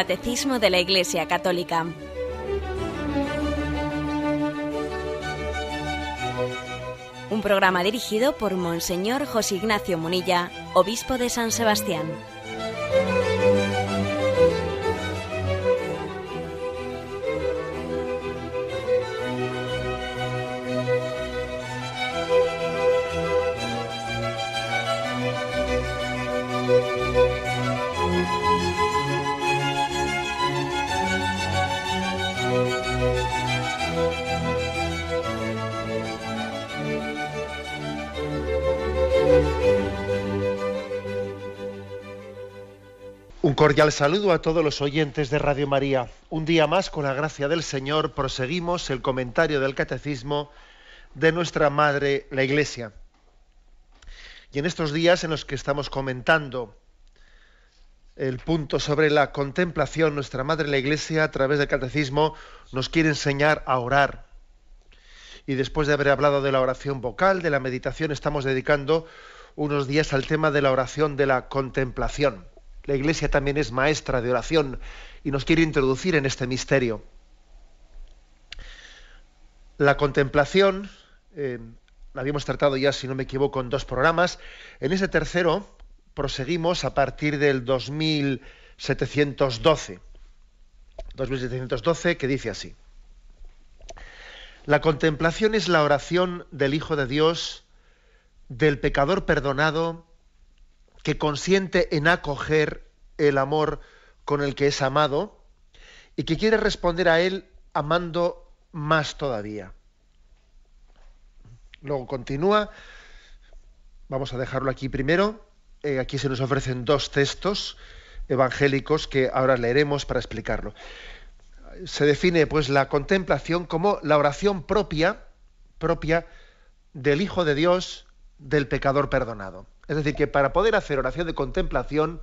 Catecismo de la Iglesia Católica. Un programa dirigido por Monseñor José Ignacio Munilla, obispo de San Sebastián. Y al saludo a todos los oyentes de Radio María, un día más, con la gracia del Señor, proseguimos el comentario del Catecismo de nuestra Madre, la Iglesia. Y en estos días en los que estamos comentando el punto sobre la contemplación, nuestra Madre, la Iglesia, a través del Catecismo, nos quiere enseñar a orar. Y después de haber hablado de la oración vocal, de la meditación, estamos dedicando unos días al tema de la oración de la contemplación. La Iglesia también es maestra de oración y nos quiere introducir en este misterio. La contemplación, la habíamos tratado ya, si no me equivoco, en dos programas. En ese tercero proseguimos a partir del 2712. 2712 que dice así. La contemplación es la oración del Hijo de Dios, del pecador perdonado que consiente en acoger el amor con el que es amado y que quiere responder a él amando más todavía. Luego continúa, vamos a dejarlo aquí primero, eh, aquí se nos ofrecen dos textos evangélicos que ahora leeremos para explicarlo. Se define pues la contemplación como la oración propia, propia del Hijo de Dios, del pecador perdonado. Es decir, que para poder hacer oración de contemplación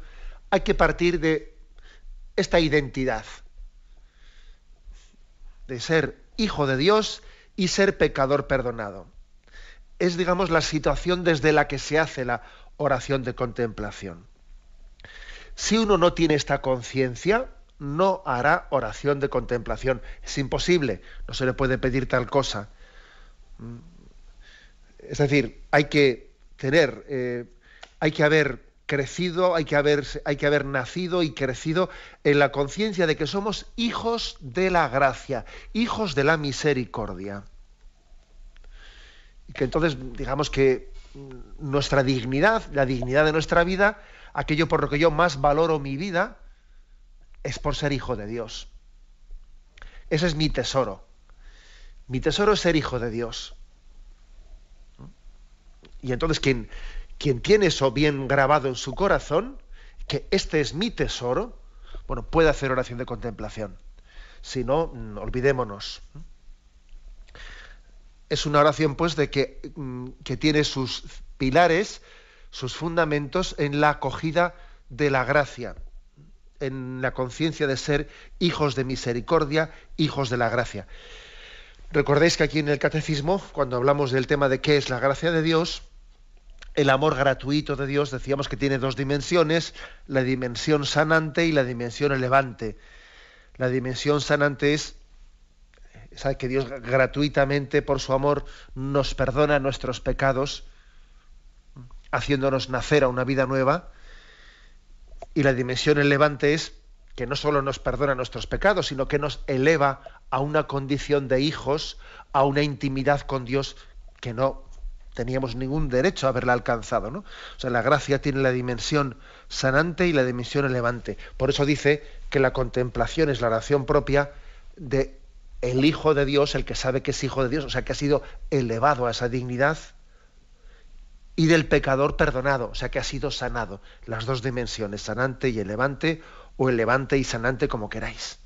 hay que partir de esta identidad, de ser hijo de Dios y ser pecador perdonado. Es, digamos, la situación desde la que se hace la oración de contemplación. Si uno no tiene esta conciencia, no hará oración de contemplación. Es imposible, no se le puede pedir tal cosa. Es decir, hay que tener eh, hay que haber crecido, hay que haber, hay que haber nacido y crecido en la conciencia de que somos hijos de la gracia, hijos de la misericordia. Y que entonces, digamos que nuestra dignidad, la dignidad de nuestra vida, aquello por lo que yo más valoro mi vida, es por ser hijo de Dios. Ese es mi tesoro. Mi tesoro es ser hijo de Dios. Y entonces quien, quien tiene eso bien grabado en su corazón, que este es mi tesoro, bueno, puede hacer oración de contemplación. Si no, mm, olvidémonos. Es una oración, pues, de que, mm, que tiene sus pilares, sus fundamentos en la acogida de la gracia, en la conciencia de ser hijos de misericordia, hijos de la gracia. Recordéis que aquí en el Catecismo, cuando hablamos del tema de qué es la gracia de Dios, el amor gratuito de Dios, decíamos que tiene dos dimensiones, la dimensión sanante y la dimensión elevante. La dimensión sanante es que Dios gratuitamente, por su amor, nos perdona nuestros pecados, haciéndonos nacer a una vida nueva. Y la dimensión elevante es que no solo nos perdona nuestros pecados, sino que nos eleva a una condición de hijos, a una intimidad con Dios que no teníamos ningún derecho a haberla alcanzado. ¿no? O sea, la gracia tiene la dimensión sanante y la dimensión elevante. Por eso dice que la contemplación es la oración propia de Hijo de Dios, el que sabe que es Hijo de Dios, o sea, que ha sido elevado a esa dignidad, y del pecador perdonado, o sea, que ha sido sanado. Las dos dimensiones, sanante y elevante, o elevante y sanante, como queráis.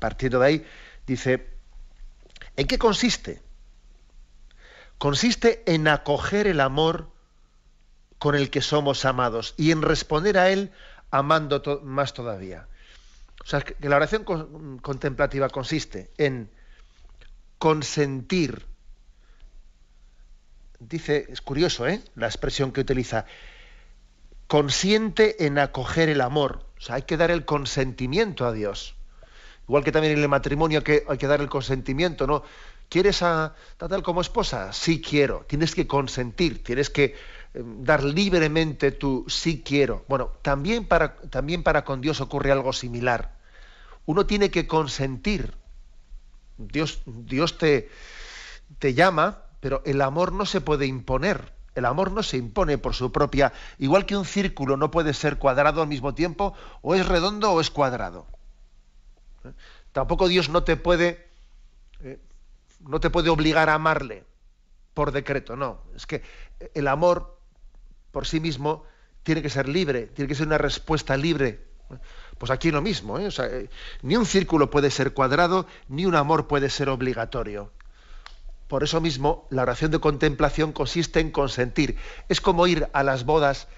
Partiendo de ahí, dice, ¿en qué consiste? consiste en acoger el amor con el que somos amados y en responder a él amando más todavía. O sea, que la oración contemplativa consiste en consentir, dice, es curioso, ¿eh? La expresión que utiliza, consiente en acoger el amor. O sea, hay que dar el consentimiento a Dios. Igual que también en el matrimonio hay que dar el consentimiento, ¿no? ¿Quieres a tal como esposa? Sí quiero. Tienes que consentir, tienes que eh, dar libremente tu sí quiero. Bueno, también para, también para con Dios ocurre algo similar. Uno tiene que consentir. Dios, Dios te, te llama, pero el amor no se puede imponer. El amor no se impone por su propia, igual que un círculo no puede ser cuadrado al mismo tiempo, o es redondo o es cuadrado. ¿Eh? Tampoco Dios no te puede eh, no te puede obligar a amarle por decreto, no. Es que el amor por sí mismo tiene que ser libre, tiene que ser una respuesta libre. Pues aquí lo mismo, ¿eh? eh, ni un círculo puede ser cuadrado, ni un amor puede ser obligatorio. Por eso mismo, la oración de contemplación consiste en consentir. Es como ir a las bodas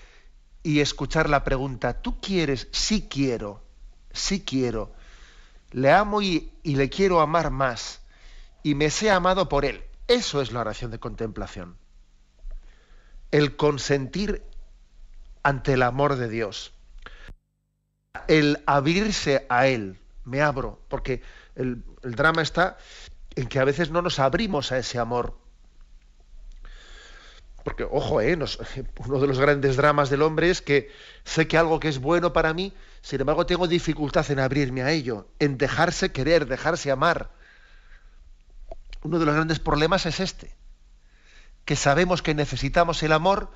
y escuchar la pregunta, ¿tú quieres? Sí quiero, sí quiero. Le amo y le quiero amar más y me sé amado por Él. Eso es la oración de contemplación. El consentir ante el amor de Dios. El abrirse a Él. Me abro. Porque el, drama está en que a veces no nos abrimos a ese amor. Porque, ojo, eh, uno de los grandes dramas del hombre es que sé que algo que es bueno para mí, sin embargo tengo dificultad en abrirme a ello, en dejarse querer, dejarse amar uno de los grandes problemas es este, que sabemos que necesitamos el amor,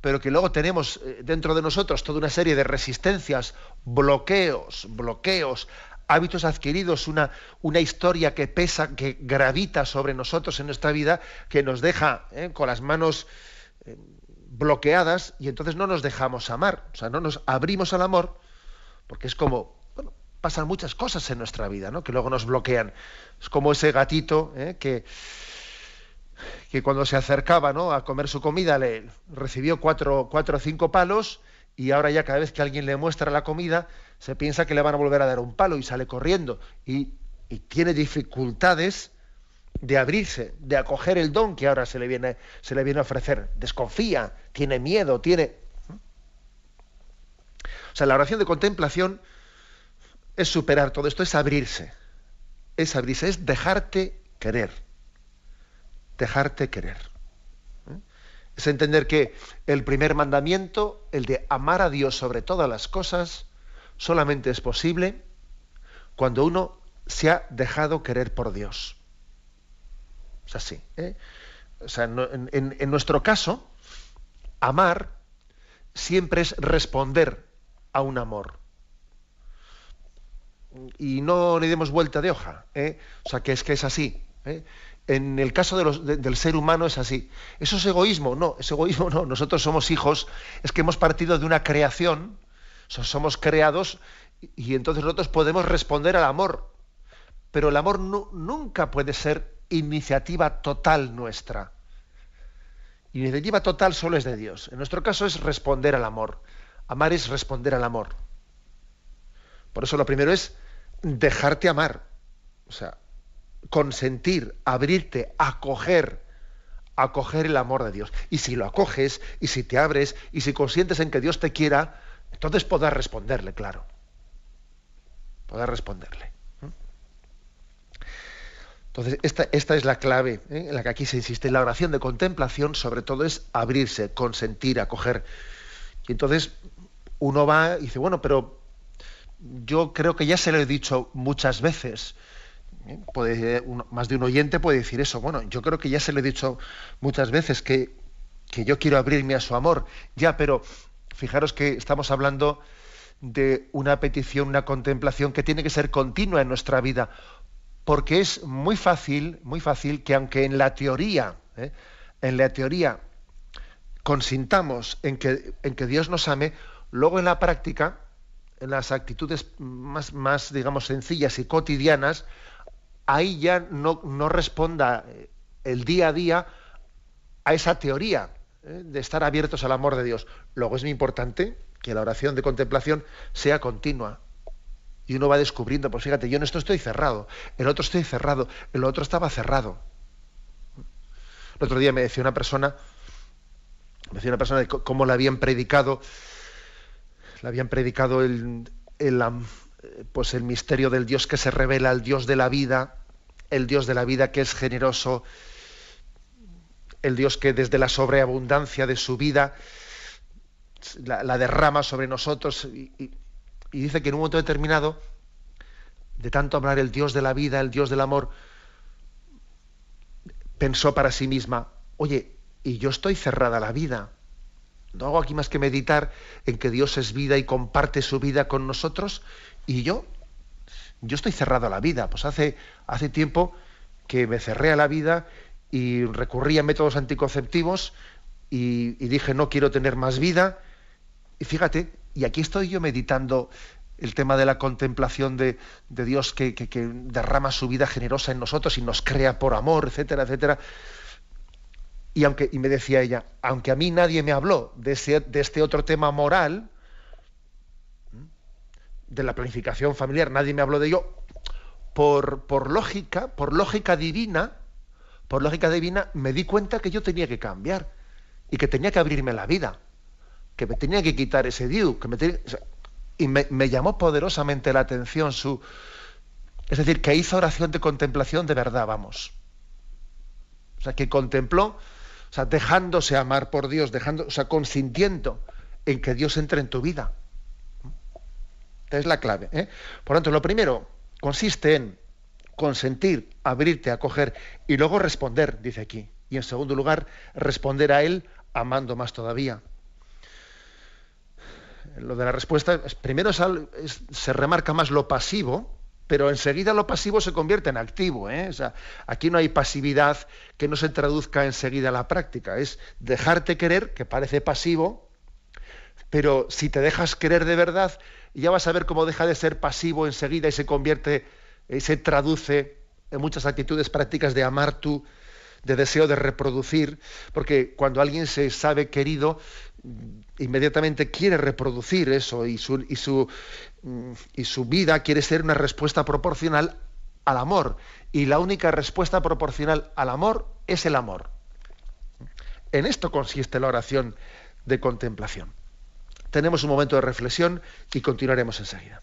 pero que luego tenemos eh, dentro de nosotros toda una serie de resistencias, bloqueos, bloqueos, hábitos adquiridos, una, una historia que pesa, que gravita sobre nosotros en nuestra vida, que nos deja eh, con las manos eh, bloqueadas y entonces no nos dejamos amar, o sea, no nos abrimos al amor, porque es como pasan muchas cosas en nuestra vida, ¿no? Que luego nos bloquean. Es como ese gatito ¿eh? que, que cuando se acercaba a comer su comida le recibió cuatro, cuatro o cinco palos y ahora ya cada vez que alguien le muestra la comida se piensa que le van a volver a dar un palo y sale corriendo y, tiene dificultades de abrirse, de acoger el don que ahora se le viene, se le viene a ofrecer. Desconfía, tiene miedo, tiene... O sea, la oración de contemplación es superar todo esto, es abrirse. Es abrirse, es dejarte querer. Dejarte querer. ¿Eh? Es entender que el primer mandamiento, el de amar a Dios sobre todas las cosas, solamente es posible cuando uno se ha dejado querer por Dios. Es así. ¿eh? O sea, en nuestro caso, amar siempre es responder a un amor y no le demos vuelta de hoja. ¿eh? O sea, que es que es así. ¿eh? En el caso del ser humano es así. ¿Eso es egoísmo? No, es egoísmo no. Nosotros somos hijos, es que hemos partido de una creación, somos creados y entonces nosotros podemos responder al amor. Pero el amor nunca puede ser iniciativa total nuestra. Iniciativa total solo es de Dios. En nuestro caso es responder al amor. Amar es responder al amor. Por eso lo primero es dejarte amar, o sea, consentir, abrirte, acoger, acoger el amor de Dios. Y si lo acoges, y si te abres, y si consientes en que Dios te quiera, entonces podrás responderle, claro. Podrás responderle. Entonces, esta, esta es la clave ¿eh? en la que aquí se insiste. La oración de contemplación, sobre todo, es abrirse, consentir, acoger. Y entonces uno va y dice, bueno, pero yo creo que ya se lo he dicho muchas veces. ¿eh? más de un oyente puede decir eso. Bueno, yo creo que ya se lo he dicho muchas veces que, yo quiero abrirme a su amor. Ya, pero fijaros que estamos hablando de una petición, una contemplación que tiene que ser continua en nuestra vida, porque es muy fácil, muy fácil que aunque en la teoría, ¿eh? en la teoría consintamos en que, en que Dios nos ame, luego en la práctica en las actitudes más, digamos, sencillas y cotidianas, ahí ya no, no responda eh, el día a día a esa teoría eh, de estar abiertos al amor de Dios. Luego es muy importante que la oración de contemplación sea continua. Y uno va descubriendo, pues fíjate, yo en esto estoy cerrado, el otro estoy cerrado, el otro estaba cerrado. El otro día me decía una persona, me decía una persona de cómo le habían predicado le habían predicado el, pues el misterio del Dios que se revela, el Dios de la vida, el Dios de la vida que es generoso, el Dios que desde la sobreabundancia de su vida la, derrama sobre nosotros y, y dice que en un momento determinado, de tanto hablar el Dios de la vida, el Dios del amor, pensó para sí misma, oye, y yo estoy cerrada a la vida no hago aquí más que meditar en que Dios es vida y comparte su vida con nosotros y yo, yo estoy cerrado a la vida. Pues hace, hace tiempo que me cerré a la vida y recurrí a métodos anticonceptivos y, dije no quiero tener más vida. Y fíjate, y aquí estoy yo meditando el tema de la contemplación de, de Dios que, que, derrama su vida generosa en nosotros y nos crea por amor, etcétera, etcétera. Y, aunque, y me decía ella, aunque a mí nadie me habló de, este otro tema moral, de la planificación familiar, nadie me habló de ello, por, por lógica, por lógica divina, por lógica divina, me di cuenta que yo tenía que cambiar y que tenía que abrirme la vida, que me tenía que quitar ese diu, que me y me, llamó poderosamente la atención su, es decir, que hizo oración de contemplación de verdad, vamos, o sea, que contempló o sea, dejándose amar por Dios, dejando, o sea, consintiendo en que Dios entre en tu vida. Esta es la clave. ¿eh? Por lo tanto, lo primero consiste en consentir, abrirte, acoger y luego responder, dice aquí. Y en segundo lugar, responder a Él amando más todavía. Lo de la respuesta, primero se remarca más lo pasivo, pero enseguida lo pasivo se convierte en activo. ¿eh? aquí no hay pasividad que no se traduzca enseguida a la práctica. Es dejarte querer, que parece pasivo, pero si te dejas querer de verdad, ya vas a ver cómo deja de ser pasivo enseguida y se convierte, y eh, se traduce en muchas actitudes prácticas de amar tú, de deseo de reproducir, porque cuando alguien se sabe querido, inmediatamente quiere reproducir eso y su, y su, Mm, y su vida quiere ser una respuesta proporcional al amor. Y la única respuesta proporcional al amor es el amor. En esto consiste la oración de contemplación. Tenemos un momento de reflexión y continuaremos enseguida.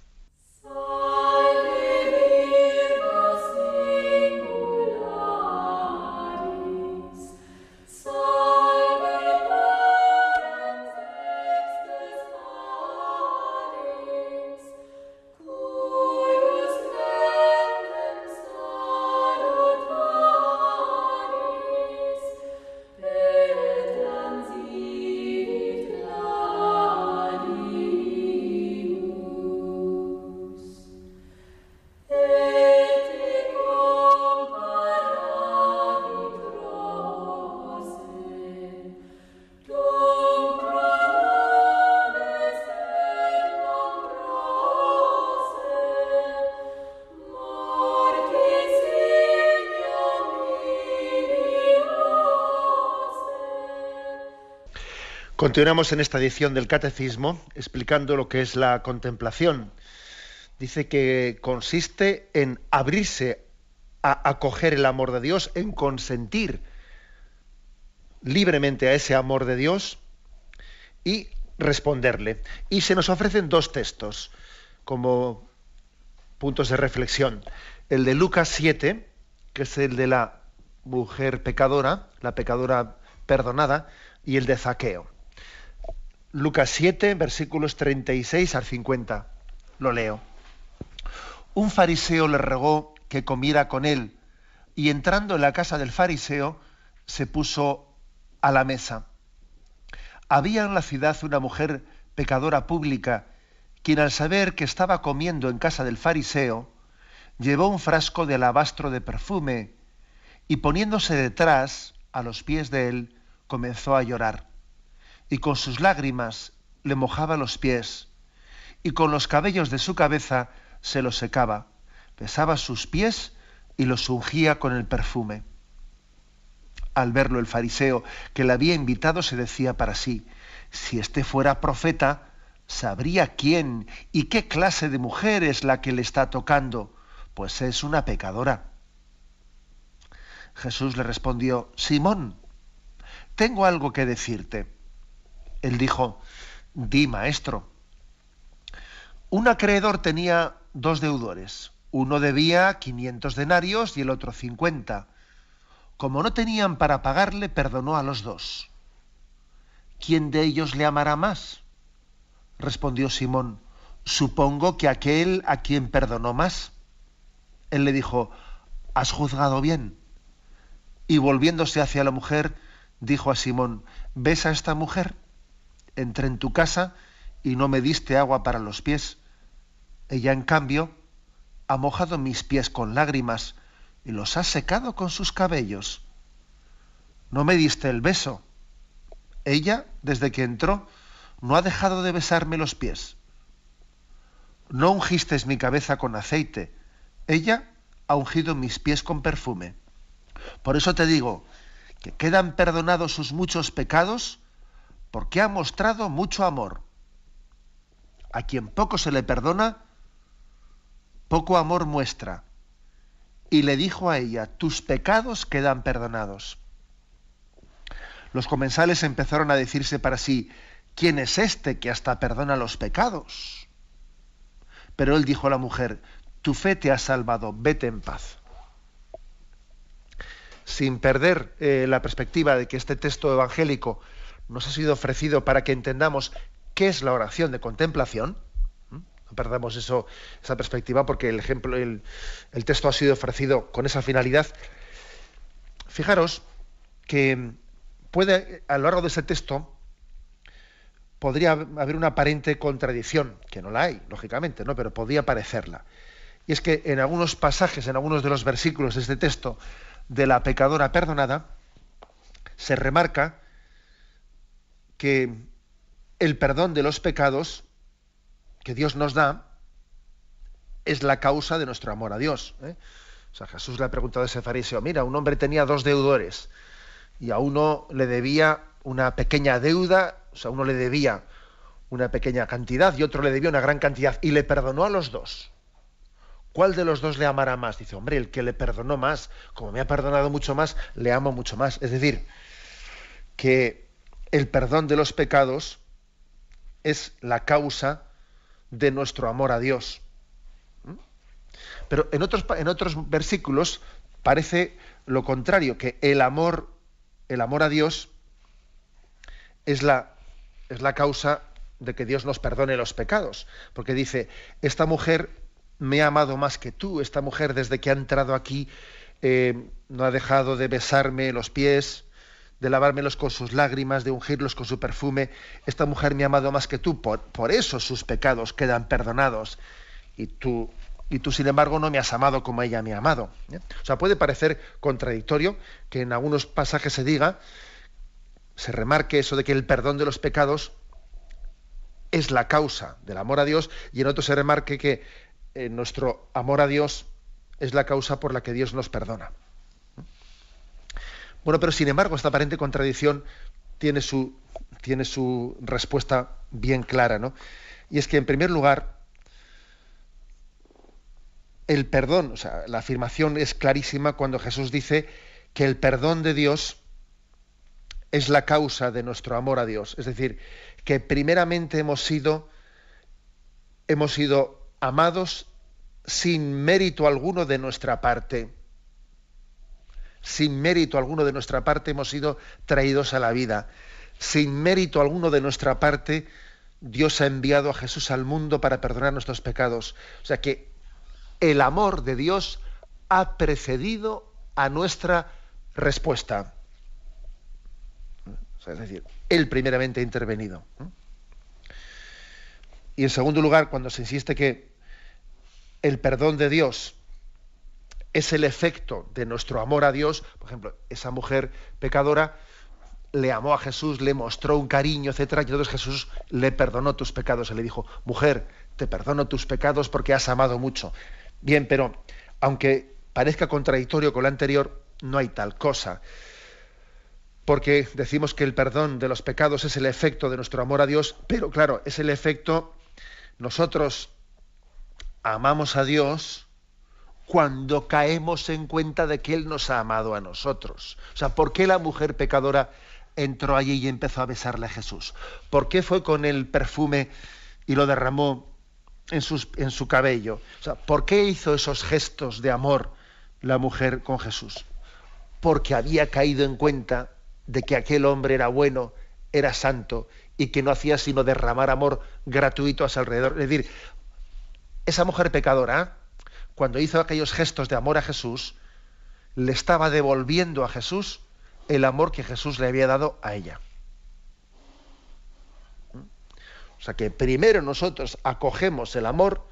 Continuamos en esta edición del Catecismo explicando lo que es la contemplación. Dice que consiste en abrirse a acoger el amor de Dios, en consentir libremente a ese amor de Dios y responderle. Y se nos ofrecen dos textos como puntos de reflexión. El de Lucas 7, que es el de la mujer pecadora, la pecadora perdonada, y el de Zaqueo. Lucas 7, versículos 36 al 50. Lo leo. Un fariseo le rogó que comiera con él, y entrando en la casa del fariseo, se puso a la mesa. Había en la ciudad una mujer pecadora pública, quien al saber que estaba comiendo en casa del fariseo, llevó un frasco de alabastro de perfume, y poniéndose detrás, a los pies de él, comenzó a llorar y con sus lágrimas le mojaba los pies, y con los cabellos de su cabeza se los secaba, besaba sus pies y los ungía con el perfume. Al verlo el fariseo que le había invitado se decía para sí, si éste fuera profeta, sabría quién y qué clase de mujer es la que le está tocando, pues es una pecadora. Jesús le respondió, Simón, tengo algo que decirte. Él dijo, di maestro. Un acreedor tenía dos deudores. Uno debía 500 denarios y el otro 50. Como no tenían para pagarle, perdonó a los dos. ¿Quién de ellos le amará más? Respondió Simón, supongo que aquel a quien perdonó más. Él le dijo, has juzgado bien. Y volviéndose hacia la mujer, dijo a Simón, ¿ves a esta mujer? entré en tu casa y no me diste agua para los pies. Ella, en cambio, ha mojado mis pies con lágrimas y los ha secado con sus cabellos. No me diste el beso. Ella, desde que entró, no ha dejado de besarme los pies. No ungiste mi cabeza con aceite. Ella ha ungido mis pies con perfume. Por eso te digo que quedan perdonados sus muchos pecados porque ha mostrado mucho amor. A quien poco se le perdona, poco amor muestra. Y le dijo a ella, tus pecados quedan perdonados. Los comensales empezaron a decirse para sí, ¿quién es este que hasta perdona los pecados? Pero él dijo a la mujer, tu fe te ha salvado, vete en paz sin perder eh, la perspectiva de que este texto evangélico nos ha sido ofrecido para que entendamos qué es la oración de contemplación. ¿Mm? No perdamos eso, esa perspectiva porque el ejemplo, el, texto ha sido ofrecido con esa finalidad. Fijaros que puede, a lo largo de ese texto, podría haber una aparente contradicción, que no la hay, lógicamente, ¿no? Pero podría parecerla. Y es que en algunos pasajes, en algunos de los versículos de este texto, de la pecadora perdonada, se remarca que el perdón de los pecados que Dios nos da es la causa de nuestro amor a Dios. ¿eh? O sea, Jesús le ha preguntado a ese fariseo, mira, un hombre tenía dos deudores y a uno le debía una pequeña deuda, o sea, uno le debía una pequeña cantidad y otro le debía una gran cantidad y le perdonó a los dos. ¿Cuál de los dos le amará más? Dice, hombre, el que le perdonó más, como me ha perdonado mucho más, le amo mucho más. Es decir, que el perdón de los pecados es la causa de nuestro amor a Dios. ¿Mm? Pero en otros, en otros versículos parece lo contrario, que el amor, el amor a Dios es la, es la causa de que Dios nos perdone los pecados. Porque dice, esta mujer me ha amado más que tú, esta mujer desde que ha entrado aquí eh, no ha dejado de besarme los pies, de lavármelos con sus lágrimas, de ungirlos con su perfume. Esta mujer me ha amado más que tú, por, eso sus pecados quedan perdonados. Y tú, y tú, sin embargo, no me has amado como ella me ha amado. ¿eh? O sea, puede parecer contradictorio que en algunos pasajes se diga, se remarque eso de que el perdón de los pecados es la causa del amor a Dios, y en otros se remarque que eh, nuestro amor a Dios es la causa por la que Dios nos perdona. Bueno, pero sin embargo, esta aparente contradicción tiene su, tiene su respuesta bien clara, ¿no? Y es que, en primer lugar, el perdón, o sea, la afirmación es clarísima cuando Jesús dice que el perdón de Dios es la causa de nuestro amor a Dios. Es decir, que primeramente hemos sido, hemos sido amados sin mérito alguno de nuestra parte sin mérito alguno de nuestra parte hemos sido traídos a la vida. Sin mérito alguno de nuestra parte, Dios ha enviado a Jesús al mundo para perdonar nuestros pecados. O sea que el amor de Dios ha precedido a nuestra respuesta. es decir, Él primeramente ha intervenido. Y en segundo lugar, cuando se insiste que el perdón de Dios es el efecto de nuestro amor a Dios. Por ejemplo, esa mujer pecadora le amó a Jesús, le mostró un cariño, etcétera, y entonces Jesús le perdonó tus pecados. y le dijo, mujer, te perdono tus pecados porque has amado mucho. Bien, pero aunque parezca contradictorio con lo anterior, no hay tal cosa. Porque decimos que el perdón de los pecados es el efecto de nuestro amor a Dios, pero claro, es el efecto, nosotros amamos a Dios, cuando caemos en cuenta de que Él nos ha amado a nosotros. O sea, ¿por qué la mujer pecadora entró allí y empezó a besarle a Jesús? ¿Por qué fue con el perfume y lo derramó en, su cabello? O sea, ¿por qué hizo esos gestos de amor la mujer con Jesús? Porque había caído en cuenta de que aquel hombre era bueno, era santo y que no hacía sino derramar amor gratuito a su alrededor. Es decir, esa mujer pecadora, cuando hizo aquellos gestos de amor a Jesús, le estaba devolviendo a Jesús el amor que Jesús le había dado a ella. O sea que primero nosotros acogemos el amor,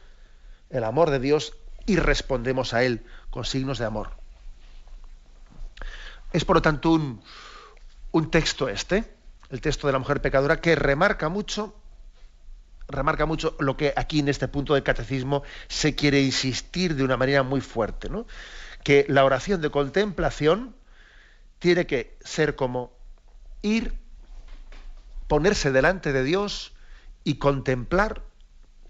el amor de Dios, y respondemos a él con signos de amor. Es por lo tanto un, texto este, el texto de la mujer pecadora, que remarca mucho remarca mucho lo que aquí en este punto del catecismo se quiere insistir de una manera muy fuerte, ¿no? que la oración de contemplación tiene que ser como ir, ponerse delante de Dios y contemplar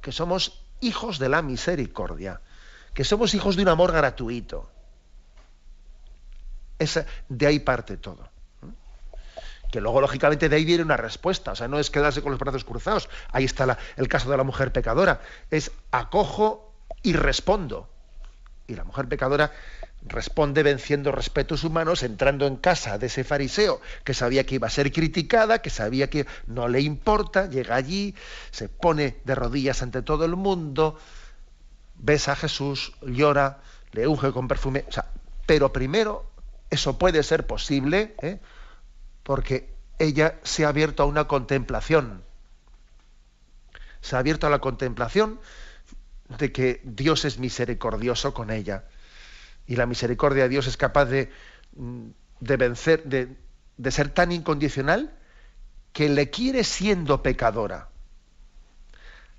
que somos hijos de la misericordia, que somos hijos de un amor gratuito. de ahí parte todo que luego lógicamente de ahí viene una respuesta, o sea, no es quedarse con los brazos cruzados, ahí está la, el caso de la mujer pecadora, es acojo y respondo. Y la mujer pecadora responde venciendo respetos humanos, entrando en casa de ese fariseo que sabía que iba a ser criticada, que sabía que no le importa, llega allí, se pone de rodillas ante todo el mundo, besa a Jesús, llora, le unge con perfume, o sea, pero primero eso puede ser posible, ¿eh? porque ella se ha abierto a una contemplación. Se ha abierto a la contemplación de que Dios es misericordioso con ella. Y la misericordia de Dios es capaz de, mm, vencer, de, ser tan incondicional que le quiere siendo pecadora.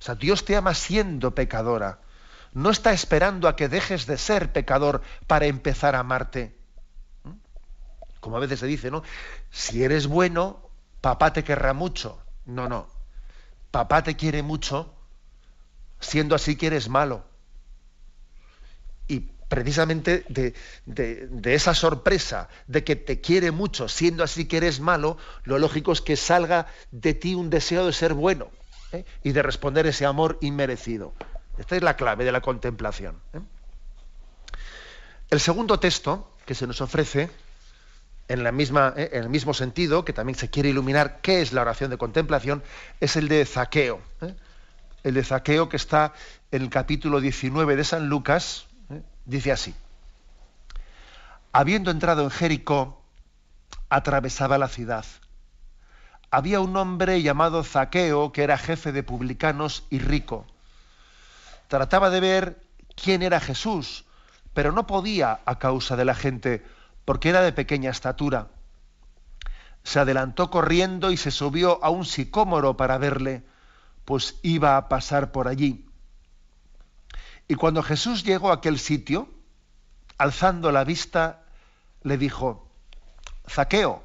O sea, Dios te ama siendo pecadora. No está esperando a que dejes de ser pecador para empezar a amarte como a veces se dice, ¿no? Si eres bueno, papá te querrá mucho. No, no. Papá te quiere mucho, siendo así que eres malo. Y precisamente de, esa sorpresa, de que te quiere mucho, siendo así que eres malo, lo lógico es que salga de ti un deseo de ser bueno ¿eh? y de responder ese amor inmerecido. Esta es la clave de la contemplación. ¿eh? El segundo texto que se nos ofrece eh, en, el mismo sentido, que también se quiere iluminar qué es la oración de contemplación, es el de Zaqueo. ¿eh? El de Zaqueo que está en el capítulo 19 de San Lucas, ¿eh? dice así. Habiendo entrado en Jericó, atravesaba la ciudad. Había un hombre llamado Zaqueo que era jefe de publicanos y rico. Trataba de ver quién era Jesús, pero no podía a causa de la gente porque era de pequeña estatura. Se adelantó corriendo y se subió a un sicómoro para verle, pues iba a pasar por allí. Y cuando Jesús llegó a aquel sitio, alzando la vista, le dijo, Zaqueo,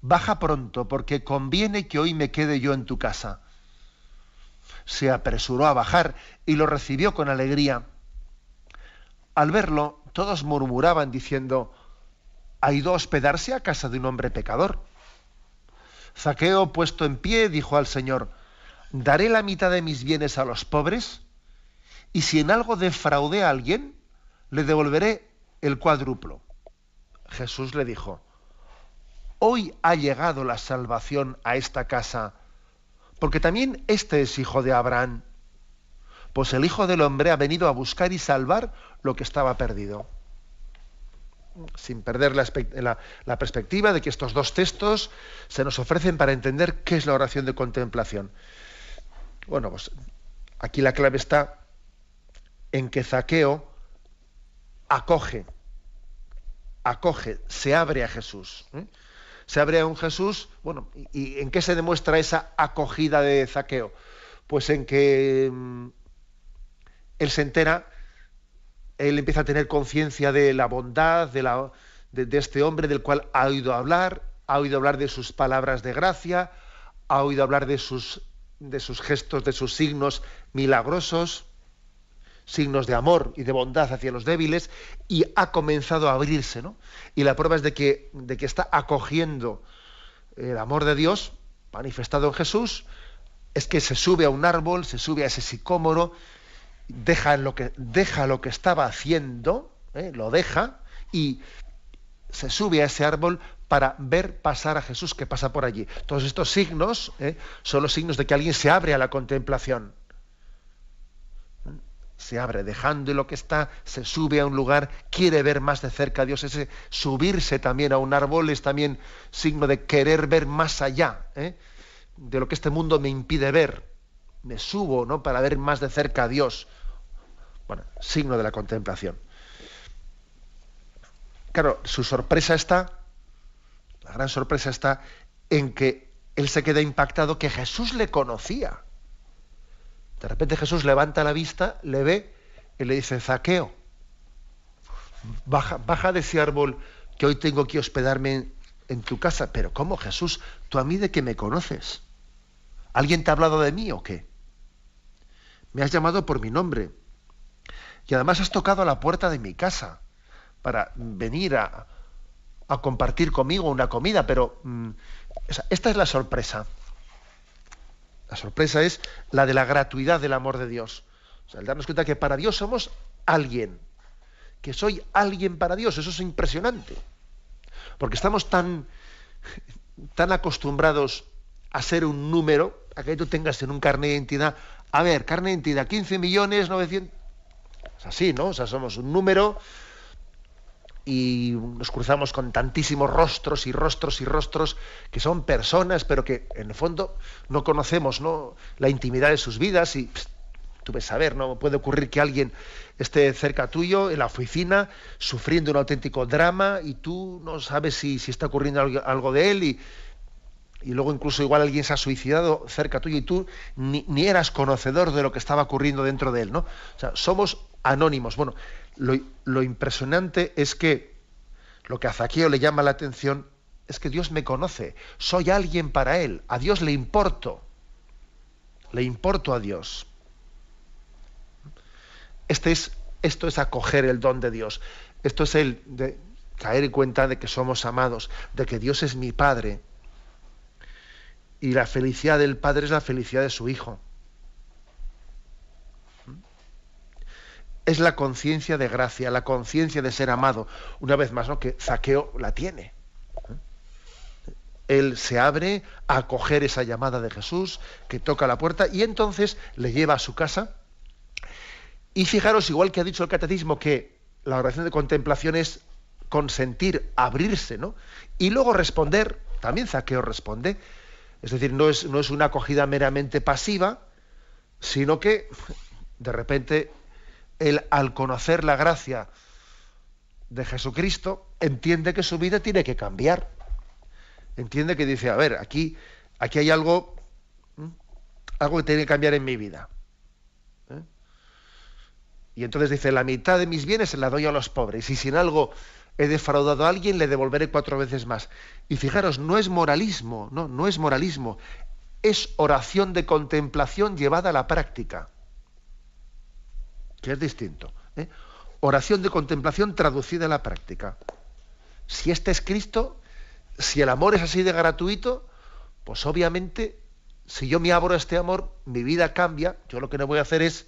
baja pronto, porque conviene que hoy me quede yo en tu casa. Se apresuró a bajar y lo recibió con alegría. Al verlo, todos murmuraban diciendo, ha ido a hospedarse a casa de un hombre pecador. Zaqueo, puesto en pie, dijo al Señor, daré la mitad de mis bienes a los pobres, y si en algo defraude a alguien, le devolveré el cuádruplo. Jesús le dijo, hoy ha llegado la salvación a esta casa, porque también este es hijo de Abraham. Pues el Hijo del Hombre ha venido a buscar y salvar lo que estaba perdido sin perder la, perspectiva de que estos dos textos se nos ofrecen para entender qué es la oración de contemplación. Bueno, pues aquí la clave está en que Zaqueo acoge, acoge, se abre a Jesús. ¿eh? Se abre a un Jesús, bueno, ¿y, en qué se demuestra esa acogida de Zaqueo? Pues en que mm, él se entera él empieza a tener conciencia de la bondad de, este hombre del cual ha oído hablar, ha oído hablar de sus palabras de gracia, ha oído hablar de sus, de sus gestos, de sus signos milagrosos, signos de amor y de bondad hacia los débiles, y ha comenzado a abrirse. ¿no? Y la prueba es de que, de que está acogiendo el amor de Dios manifestado en Jesús, es que se sube a un árbol, se sube a ese sicómoro, deja lo que, deja lo que estaba haciendo, ¿eh? lo deja y se sube a ese árbol para ver pasar a Jesús que pasa por allí. Todos estos signos ¿eh? son los signos de que alguien se abre a la contemplación. Se abre, dejando lo que está, se sube a un lugar, quiere ver más de cerca a Dios. Ese subirse también a un árbol es también signo de querer ver más allá ¿eh? de lo que este mundo me impide ver. Me subo ¿no? para ver más de cerca a Dios. Bueno, signo de la contemplación. Claro, su sorpresa está, la gran sorpresa está en que él se queda impactado que Jesús le conocía. De repente Jesús levanta la vista, le ve y le dice, Zaqueo, baja, baja de ese árbol que hoy tengo que hospedarme en tu casa. Pero ¿cómo Jesús? ¿Tú a mí de qué me conoces? ¿Alguien te ha hablado de mí o qué? Me has llamado por mi nombre y además has tocado a la puerta de mi casa para venir a, compartir conmigo una comida, pero mm, esta es la sorpresa. La sorpresa es la de la gratuidad del amor de Dios. O sea, el darnos cuenta que para Dios somos alguien, que soy alguien para Dios, eso es impresionante. Porque estamos tan, tan acostumbrados a ser un número, a que tú tengas en un carnet de identidad, a ver, carnet de identidad, 15 millones 900, es así, ¿no? O sea, somos un número y nos cruzamos con tantísimos rostros y rostros y rostros que son personas, pero que en el fondo no conocemos ¿no? la intimidad de sus vidas y tú ves saber, ¿no? Puede ocurrir que alguien esté cerca tuyo, en la oficina, sufriendo un auténtico drama y tú no sabes si, está ocurriendo algo, de él y, luego incluso igual alguien se ha suicidado cerca tuyo y tú ni, ni eras conocedor de lo que estaba ocurriendo dentro de él, ¿no? O sea, somos anónimos. Bueno, lo, impresionante es que lo que a Zaqueo le llama la atención es que Dios me conoce, soy alguien para Él, a Dios le importo, le importo a Dios. Este es, esto es acoger el don de Dios, esto es el de caer en cuenta de que somos amados, de que Dios es mi Padre. Y la felicidad del Padre es la felicidad de su Hijo. es la conciencia de gracia, la conciencia de ser amado. Una vez más, ¿no? Que Zaqueo la tiene. Él se abre a coger esa llamada de Jesús, que toca la puerta y entonces le lleva a su casa. Y fijaros, igual que ha dicho el catecismo, que la oración de contemplación es consentir, abrirse, ¿no? Y luego responder, también Zaqueo responde. Es decir, no es, no es una acogida meramente pasiva, sino que de repente él al conocer la gracia de Jesucristo, entiende que su vida tiene que cambiar. Entiende que dice, a ver, aquí, aquí hay algo, algo que tiene que cambiar en mi vida. ¿eh? Y entonces dice, la mitad de mis bienes se la doy a los pobres, y si sin algo he defraudado a alguien, le devolveré cuatro veces más. Y fijaros, no es moralismo, no, no es moralismo, es oración de contemplación llevada a la práctica que es distinto. ¿eh? Oración de contemplación traducida a la práctica. Si este es Cristo, si el amor es así de gratuito, pues obviamente, si yo me abro a este amor, mi vida cambia. Yo lo que no voy a hacer es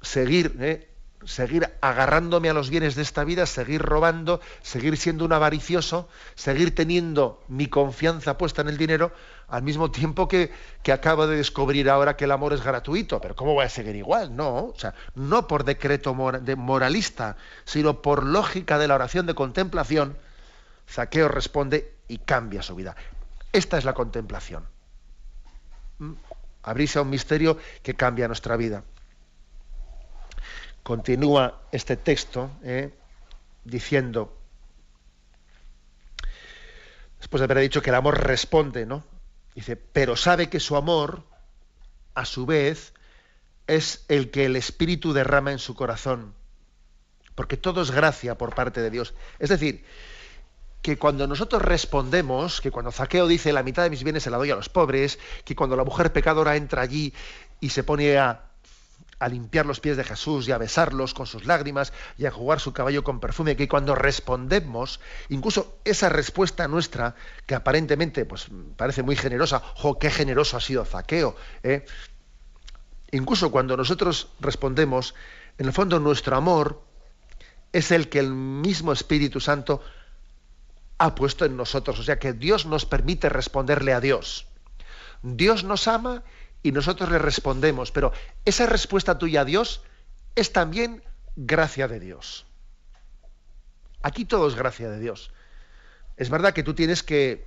seguir ¿eh? seguir agarrándome a los bienes de esta vida, seguir robando, seguir siendo un avaricioso, seguir teniendo mi confianza puesta en el dinero, al mismo tiempo que, que acabo de descubrir ahora que el amor es gratuito. Pero ¿cómo voy a seguir igual? No, o sea, no por decreto moralista, sino por lógica de la oración de contemplación, Saqueo responde y cambia su vida. Esta es la contemplación. Mm, abrirse a un misterio que cambia nuestra vida. Continúa este texto eh, diciendo, después de haber dicho que el amor responde, ¿no? Dice, pero sabe que su amor, a su vez, es el que el Espíritu derrama en su corazón, porque todo es gracia por parte de Dios. Es decir, que cuando nosotros respondemos, que cuando Zaqueo dice la mitad de mis bienes se la doy a los pobres, que cuando la mujer pecadora entra allí y se pone a a limpiar los pies de Jesús y a besarlos con sus lágrimas y a jugar su caballo con perfume, que cuando respondemos, incluso esa respuesta nuestra, que aparentemente pues, parece muy generosa, ¡jo, qué generoso ha sido Zaqueo! ¿eh? Incluso cuando nosotros respondemos, en el fondo nuestro amor es el que el mismo Espíritu Santo ha puesto en nosotros, o sea que Dios nos permite responderle a Dios. Dios nos ama y nosotros le respondemos, pero esa respuesta tuya a Dios es también gracia de Dios. Aquí todo es gracia de Dios. Es verdad que tú tienes que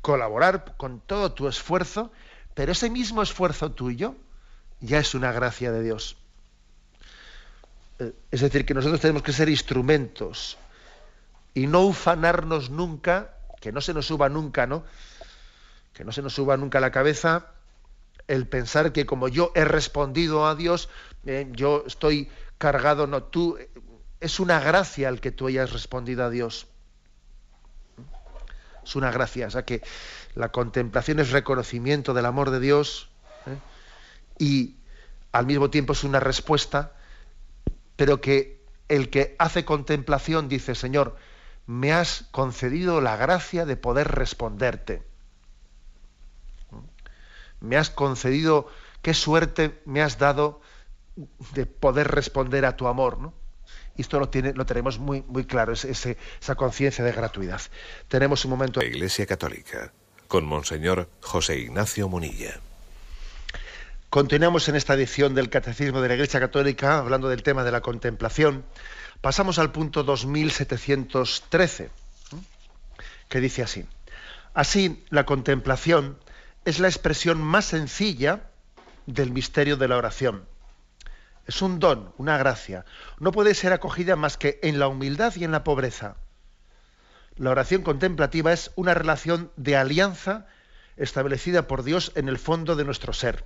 colaborar con todo tu esfuerzo, pero ese mismo esfuerzo tuyo ya es una gracia de Dios. Eh, es decir, que nosotros tenemos que ser instrumentos y no ufanarnos nunca, que no se nos suba nunca, ¿no? que no se nos suba nunca la cabeza el pensar que como yo he respondido a Dios, eh, yo estoy cargado, no, tú, eh, es una gracia el que tú hayas respondido a Dios. Es una gracia, o sea que la contemplación es reconocimiento del amor de Dios eh, y al mismo tiempo es una respuesta, pero que el que hace contemplación dice, Señor, me has concedido la gracia de poder responderte me has concedido, qué suerte me has dado de poder responder a tu amor, ¿no? Y esto lo, tenemos muy, muy claro, esa conciencia de gratuidad. Tenemos un momento... La Iglesia Católica, con Monseñor José Ignacio Munilla. Continuamos en esta edición del Catecismo de la Iglesia Católica, hablando del tema de la contemplación. Pasamos al punto 2713, que dice así. Así, la contemplación es la expresión más sencilla del misterio de la oración. Es un don, una gracia. No puede ser acogida más que en la humildad y en la pobreza. La oración contemplativa es una relación de alianza establecida por Dios en el fondo de nuestro ser.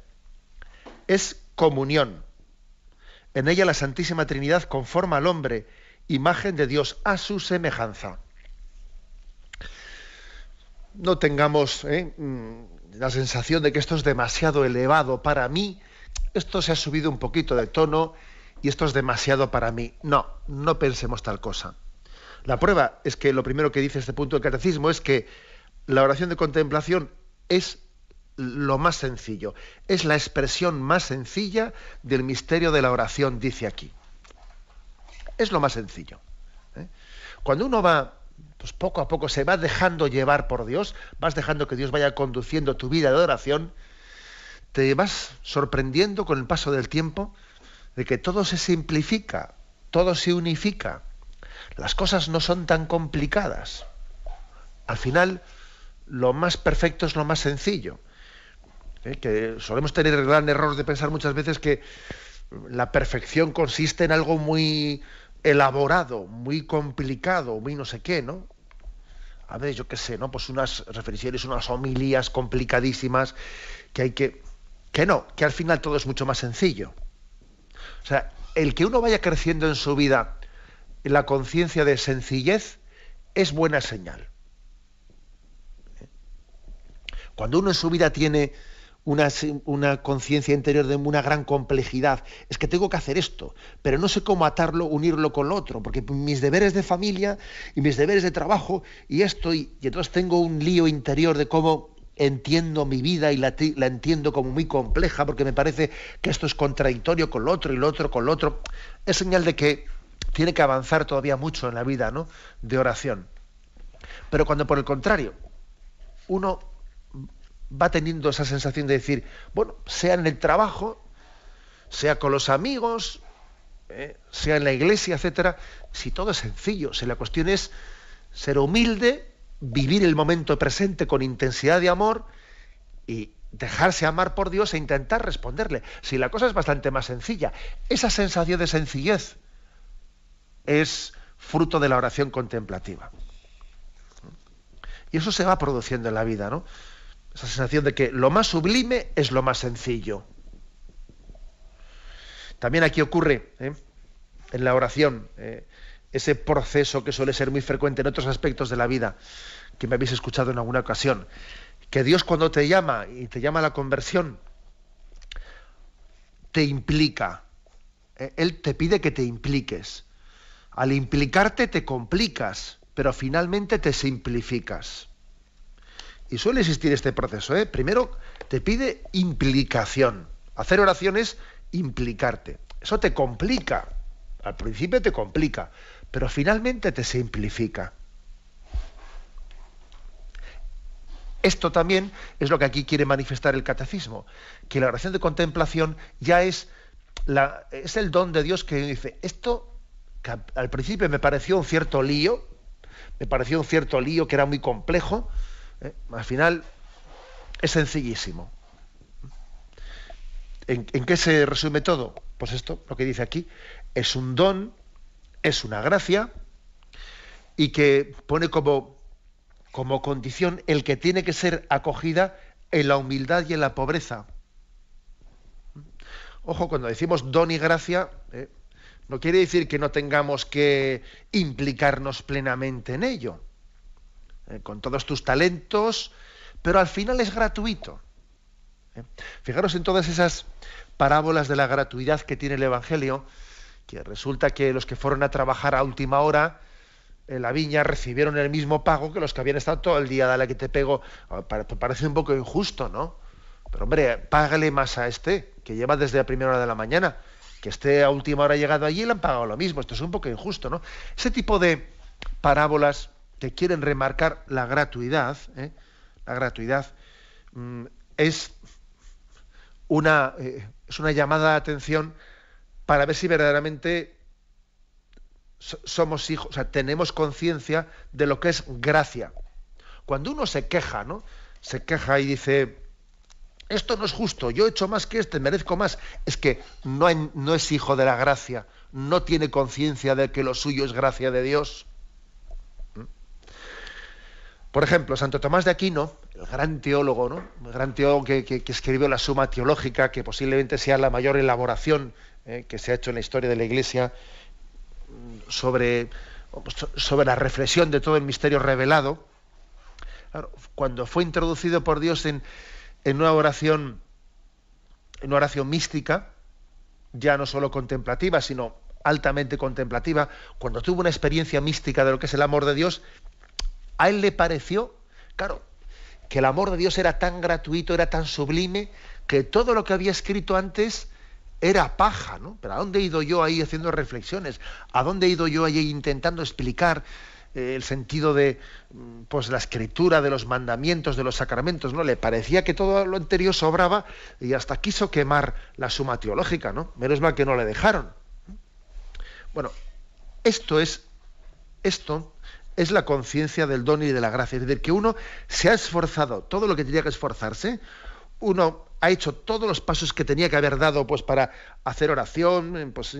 Es comunión. En ella la Santísima Trinidad conforma al hombre, imagen de Dios, a su semejanza. No tengamos ¿eh? mm, la sensación de que esto es demasiado elevado para mí, esto se ha subido un poquito de tono y esto es demasiado para mí. No, no pensemos tal cosa. La prueba es que lo primero que dice este punto del catecismo es que la oración de contemplación es lo más sencillo, es la expresión más sencilla del misterio de la oración, dice aquí. Es lo más sencillo. ¿eh? Cuando uno va pues poco a poco se va dejando llevar por Dios, vas dejando que Dios vaya conduciendo tu vida de oración, te vas sorprendiendo con el paso del tiempo de que todo se simplifica, todo se unifica, las cosas no son tan complicadas. Al final, lo más perfecto es lo más sencillo. ¿eh? Que solemos tener el gran error de pensar muchas veces que la perfección consiste en algo muy, elaborado, muy complicado, muy no sé qué, ¿no? A ver, yo qué sé, ¿no? Pues unas referencias, unas homilías complicadísimas que hay que... Que no, que al final todo es mucho más sencillo. O sea, el que uno vaya creciendo en su vida en la conciencia de sencillez es buena señal. ¿Eh? Cuando uno en su vida tiene una, conciencia interior de una gran complejidad. Es que tengo que hacer esto, pero no sé cómo atarlo, unirlo con lo otro, porque mis deberes de familia y mis deberes de trabajo y esto, y, entonces tengo un lío interior de cómo entiendo mi vida y la, la, entiendo como muy compleja, porque me parece que esto es contradictorio con lo otro y lo otro con lo otro. Es señal de que tiene que avanzar todavía mucho en la vida ¿no? de oración. Pero cuando por el contrario, uno va teniendo esa sensación de decir, bueno, sea en el trabajo, sea con los amigos, eh, sea en la iglesia, etcétera, si todo es sencillo, si la cuestión es ser humilde, vivir el momento presente con intensidad de amor y dejarse amar por Dios e intentar responderle. Si la cosa es bastante más sencilla, esa sensación de sencillez es fruto de la oración contemplativa. Y eso se va produciendo en la vida, ¿no? Esa sensación de que lo más sublime es lo más sencillo. También aquí ocurre ¿eh? en la oración eh, ese proceso que suele ser muy frecuente en otros aspectos de la vida, que me habéis escuchado en alguna ocasión, que Dios cuando te llama y te llama a la conversión, te implica. ¿eh? Él te pide que te impliques. Al implicarte te complicas, pero finalmente te simplificas. Y suele existir este proceso. ¿eh? Primero te pide implicación. Hacer oración es implicarte. Eso te complica. Al principio te complica, pero finalmente te simplifica. Esto también es lo que aquí quiere manifestar el catecismo, que la oración de contemplación ya es, la, es el don de Dios que dice, esto al principio me pareció un cierto lío, me pareció un cierto lío que era muy complejo, ¿eh? Al final es sencillísimo. ¿En, qué se resume todo? Pues esto, lo que dice aquí, es un don, es una gracia, y que pone como, como condición el que tiene que ser acogida en la humildad y en la pobreza. Ojo, cuando decimos don y gracia, ¿eh? no quiere decir que no tengamos que implicarnos plenamente en ello. Eh, con todos tus talentos, pero al final es gratuito. ¿Eh? Fijaros en todas esas parábolas de la gratuidad que tiene el Evangelio, que resulta que los que fueron a trabajar a última hora en la viña recibieron el mismo pago que los que habían estado todo el día, dale que te pego, ah, parece un poco injusto, ¿no? Pero hombre, págale más a este, que lleva desde la primera hora de la mañana, que esté a última hora llegado allí y le han pagado lo mismo, esto es un poco injusto, ¿no? Ese tipo de parábolas que quieren remarcar la gratuidad, ¿eh? la gratuidad mm, es, una, eh, es una llamada de atención para ver si verdaderamente somos hijos, o sea, tenemos conciencia de lo que es gracia. Cuando uno se queja, ¿no? Se queja y dice, esto no es justo, yo he hecho más que este, merezco más. Es que no es hijo de la gracia, no tiene conciencia de que lo suyo es gracia de Dios. Por ejemplo, Santo Tomás de Aquino, el gran teólogo, el gran teólogo que, escribió la Suma Teológica, que posiblemente sea la mayor elaboración eh, que se ha hecho en la historia de la Iglesia mm, sobre, pues, sobre la reflexión de todo el misterio revelado, cuando fue introducido por Dios en, una oración, en una oración mística, ya no solo contemplativa, sino altamente contemplativa, cuando tuvo una experiencia mística de lo que es el amor de Dios, a él le pareció, claro, que el amor de Dios era tan gratuito, era tan sublime, que todo lo que había escrito antes era paja, ¿no? Pero ¿a dónde he ido yo ahí haciendo reflexiones? ¿A dónde he ido yo ahí intentando explicar eh, el sentido de mm, pues, la escritura, de los mandamientos, de los sacramentos? ¿no? Le parecía que todo lo anterior sobraba y hasta quiso quemar la suma teológica, ¿no? Menos mal que no le dejaron. Bueno, esto es, esto es la conciencia del don y de la gracia. Es decir, que uno se ha esforzado todo lo que tenía que esforzarse, uno ha hecho todos los pasos que tenía que haber dado pues, para hacer oración, pues,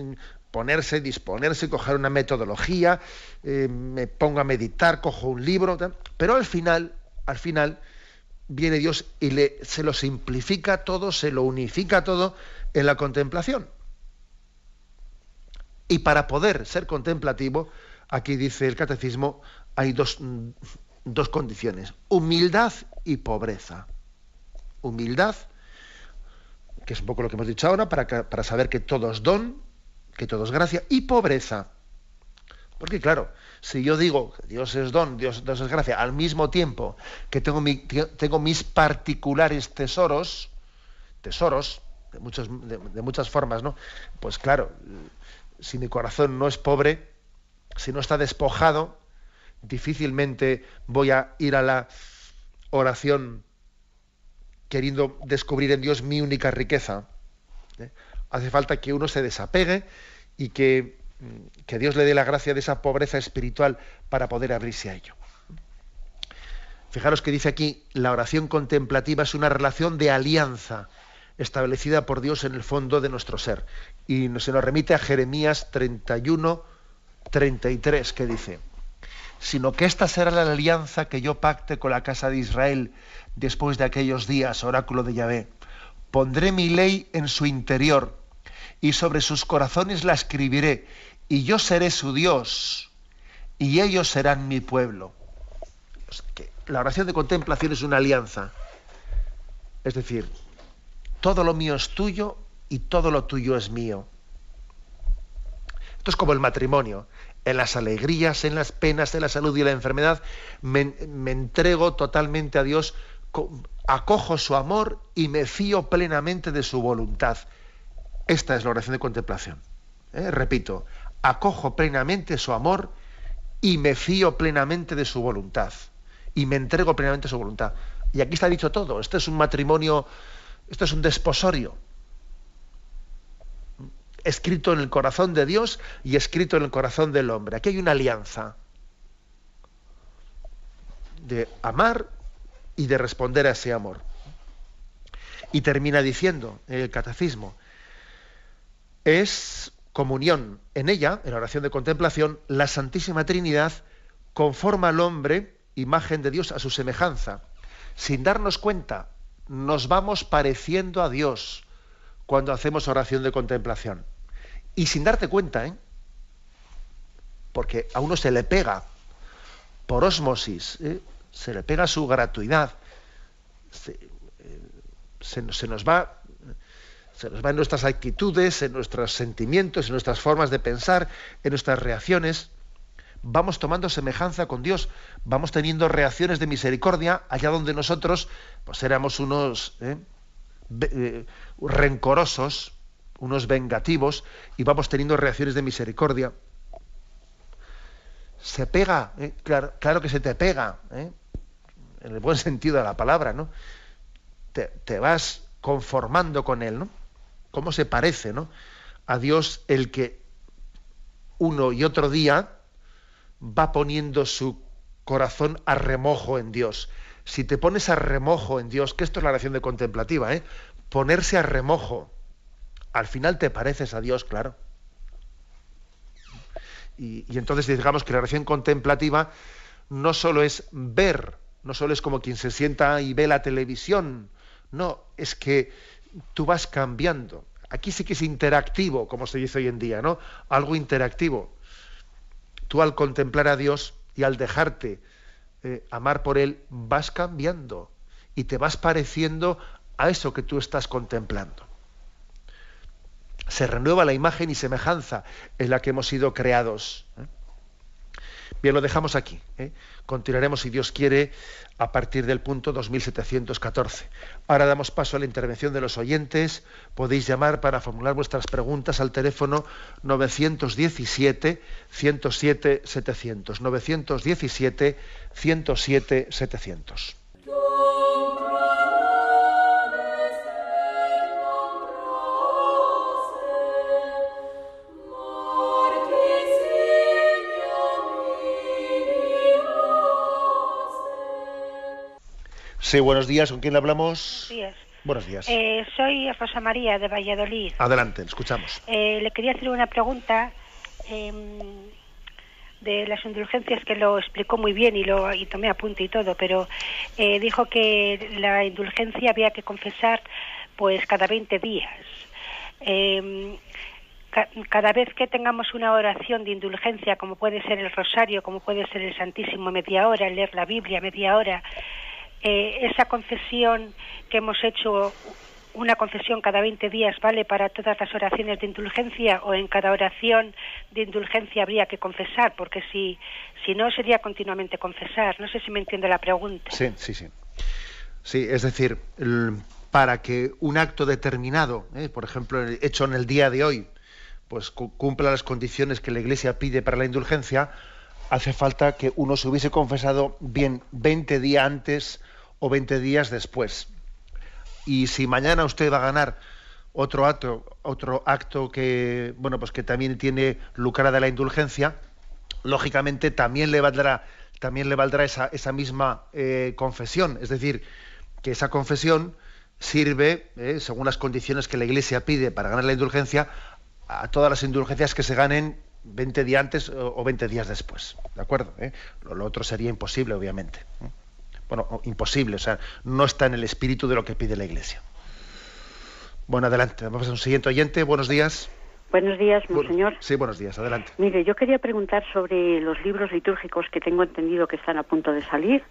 ponerse, disponerse, coger una metodología, eh, me pongo a meditar, cojo un libro, pero al final, al final, viene Dios y le, se lo simplifica todo, se lo unifica todo en la contemplación. Y para poder ser contemplativo, aquí dice el catecismo, hay dos, condiciones, humildad y pobreza. Humildad, que es un poco lo que hemos dicho ahora, para, saber que todo es don, que todo es gracia, y pobreza. Porque claro, si yo digo Dios es don, Dios, es gracia, al mismo tiempo que tengo, mi, tengo mis particulares tesoros, tesoros, de, de, muchas formas, ¿no? Pues claro, si mi corazón no es pobre, si no está despojado, difícilmente voy a ir a la oración queriendo descubrir en Dios mi única riqueza. ¿eh? Hace falta que uno se desapegue y que, mm, que Dios le dé la gracia de esa pobreza espiritual para poder abrirse a ello. Fijaros que dice aquí, la oración contemplativa es una relación de alianza establecida por Dios en el fondo de nuestro ser. Y se nos remite a Jeremías 31, 33 que dice, sino que esta será la alianza que yo pacte con la casa de Israel después de aquellos días, oráculo de Yahvé. Pondré mi ley en su interior y sobre sus corazones la escribiré y yo seré su Dios y ellos serán mi pueblo. la oración de contemplación es una alianza. Es decir, todo lo mío es tuyo y todo lo tuyo es mío. Esto es como el matrimonio en las alegrías, en las penas, en la salud y la enfermedad, me, entrego totalmente a Dios, acojo su amor y me fío plenamente de su voluntad. Esta es la oración de contemplación. ¿eh? Repito, acojo plenamente su amor y me fío plenamente de su voluntad. Y me entrego plenamente a su voluntad. Y aquí está dicho todo. Este es un matrimonio, esto es un desposorio escrito en el corazón de Dios y escrito en el corazón del hombre. Aquí hay una alianza de amar y de responder a ese amor. Y termina diciendo el catecismo, es comunión. En ella, en la oración de contemplación, la Santísima Trinidad conforma al hombre, imagen de Dios, a su semejanza. Sin darnos cuenta, nos vamos pareciendo a Dios cuando hacemos oración de contemplación. Y sin darte cuenta, ¿eh? porque a uno se le pega por osmosis, ¿eh? se le pega su gratuidad, eh, se, nos va, se nos va en nuestras actitudes, en nuestros sentimientos, en nuestras formas de pensar, en nuestras reacciones. Vamos tomando semejanza con Dios, vamos teniendo reacciones de misericordia allá donde nosotros pues éramos unos, ¿eh? rencorosos, unos vengativos, y vamos teniendo reacciones de misericordia. Se pega, ¿eh? claro, que se te pega, ¿eh? en el buen sentido de la palabra, ¿no? Te, vas conformando con él, ¿no? ¿Cómo se parece, ¿no? A Dios el que uno y otro día va poniendo su corazón a remojo en Dios. Si te pones a remojo en Dios, que esto es la oración de contemplativa, ¿eh? ponerse a remojo. Al final te pareces a Dios, claro. Y, entonces digamos que la oración contemplativa no solo es ver, no solo es como quien se sienta y ve la televisión, no, es que tú vas cambiando. Aquí sí que es interactivo, como se dice hoy en día, ¿no? Algo interactivo. Tú al contemplar a Dios y al dejarte eh, amar por Él, vas cambiando y te vas pareciendo a eso que tú estás contemplando. Se renueva la imagen y semejanza en la que hemos sido creados. ¿eh? Bien, lo dejamos aquí. ¿eh? Continuaremos, si Dios quiere, a partir del punto 2714. Ahora damos paso a la intervención de los oyentes. Podéis llamar para formular vuestras preguntas al teléfono 917-107-700. 917-107-700. buenos días. ¿Con quién hablamos? Buenos días. Eh, soy Rosa María de Valladolid. Adelante, escuchamos. Eh, le quería hacer una pregunta em, de las indulgencias que lo explicó muy bien y lo y tomé apunte y todo, pero eh, dijo que la indulgencia había que confesar pues cada 20 días. Em, cada vez que tengamos una oración de indulgencia, como puede ser el rosario, como puede ser el Santísimo media hora, leer la Biblia media hora, eh, esa concesión que hemos hecho una confesión cada 20 días vale para todas las oraciones de indulgencia o en cada oración de indulgencia habría que confesar, porque si, si no sería continuamente confesar. No sé si me entiende la pregunta. Sí, sí, sí. Sí, es decir, para que un acto determinado, ¿eh? por ejemplo, hecho en el día de hoy, pues cumpla las condiciones que la Iglesia pide para la indulgencia, hace falta que uno se hubiese confesado bien 20 días antes o 20 días después. Y si mañana usted va a ganar otro acto, otro acto que, bueno, pues que también tiene lucrada la indulgencia, lógicamente también le valdrá, también le valdrá esa, misma eh, confesión. Es decir, que esa confesión sirve, eh, según las condiciones que la Iglesia pide para ganar la indulgencia, a todas las indulgencias que se ganen 20 días antes o 20 días después. ¿De acuerdo? ¿Eh? Lo, otro sería imposible, obviamente. ¿eh? Bueno, imposible, o sea, no está en el espíritu de lo que pide la Iglesia. Bueno, adelante. Vamos a un siguiente oyente. Buenos días. Buenos días, monseñor. sí, buenos días, adelante. Mire, yo quería preguntar sobre los libros litúrgicos que tengo entendido que están a punto de salir.